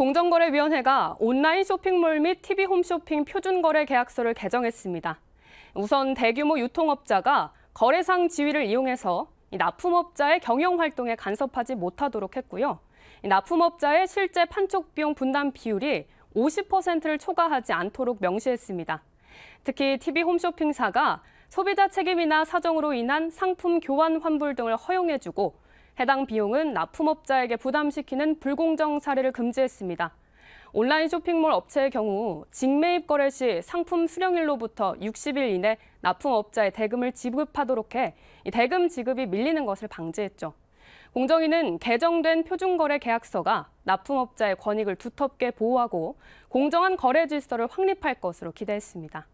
공정거래위원회가 온라인 쇼핑몰 및 TV 홈쇼핑 표준거래 계약서를 개정했습니다. 우선 대규모 유통업자가 거래상 지위를 이용해서 납품업자의 경영 활동에 간섭하지 못하도록 했고요. 납품업자의 실제 판촉 비용 분담 비율이 50%를 초과하지 않도록 명시했습니다. 특히 TV 홈쇼핑사가 소비자 책임이나 사정으로 인한 상품 교환 환불 등을 허용해주고 해당 비용은 납품업자에게 부담시키는 불공정 사례를 금지했습니다. 온라인 쇼핑몰 업체의 경우 직매입 거래 시 상품 수령일로부터 60일 이내 납품업자에 대금을 지급하도록 해 대금 지급이 밀리는 것을 방지했죠. 공정위는 개정된 표준거래 계약서가 납품업자의 권익을 두텁게 보호하고 공정한 거래 질서를 확립할 것으로 기대했습니다.